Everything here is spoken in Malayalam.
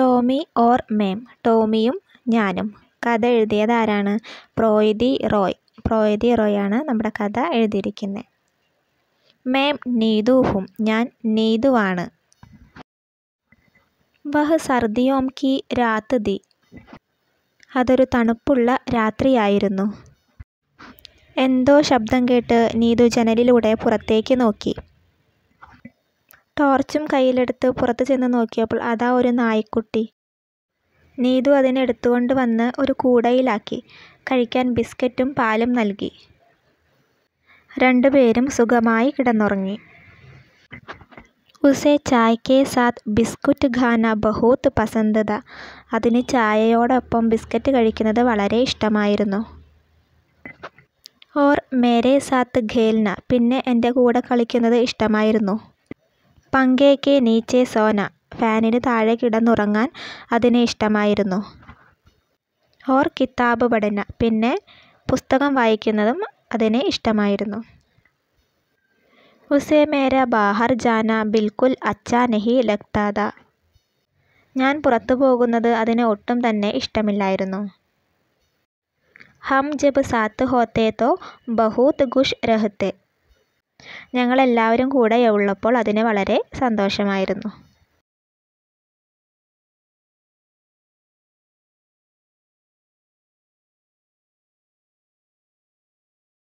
ടോമി ഓർ മേം ടോമിയും ഞാനും കഥ എഴുതിയത് ആരാണ് പ്രോയതി റോയ് പ്രോയതി റോയ് ആണ് നമ്മുടെ കഥ എഴുതിയിരിക്കുന്നത് മേം നീതുഹും ഞാൻ നീതുവാണ് വഹ് സർദിയോം കി രാത് ദി അതൊരു തണുപ്പുള്ള രാത്രിയായിരുന്നു എന്തോ ശബ്ദം കേട്ട് നീതു ജനലിലൂടെ പുറത്തേക്ക് നോക്കി ടോർച്ചും കയ്യിലെടുത്ത് പുറത്ത് ചെന്ന് നോക്കിയപ്പോൾ അതാ ഒരു നായ്ക്കുട്ടി നീതു അതിനെ എടുത്തുകൊണ്ട് വന്ന് ഒരു കൂടയിലാക്കി കഴിക്കാൻ ബിസ്ക്കറ്റും പാലും നൽകി രണ്ടുപേരും സുഖമായി കിടന്നുറങ്ങി ഉസേ ചായ്ക്കേ സാത്ത് ബിസ്കുറ്റ് ഖാന ബഹൂത്ത് പസന്ത് അതിന് ചായയോടൊപ്പം ബിസ്ക്കറ്റ് കഴിക്കുന്നത് വളരെ ഇഷ്ടമായിരുന്നു ഓർ മേരെ സാത്ത് ഖേൽന പിന്നെ എൻ്റെ കൂടെ കളിക്കുന്നത് ഇഷ്ടമായിരുന്നു പംഗെ നീച്ചെ സോന ഫാനിന് താഴെ കിടന്നുറങ്ങാൻ അതിന് ഇഷ്ടമായിരുന്നു ഓർ കിതാബ് പഠന പിന്നെ പുസ്തകം വായിക്കുന്നതും അതിന് ഇഷ്ടമായിരുന്നു ഉസേ മേര ബാഹർ ജാന ബിൽക്കുൽ അച്ഛാ നെഹി ലഗ്താത ഞാൻ പുറത്തു പോകുന്നത് അതിന് ഒട്ടും തന്നെ ഇഷ്ടമില്ലായിരുന്നു ഹം ജബ് സാത്ത് ഹോത്തേ തോ ബഹൂത്ത് ഖുഷ് രഹത്തെ ഞങ്ങളെല്ലാവരും കൂടെയുള്ളപ്പോൾ അതിന് വളരെ സന്തോഷമായിരുന്നു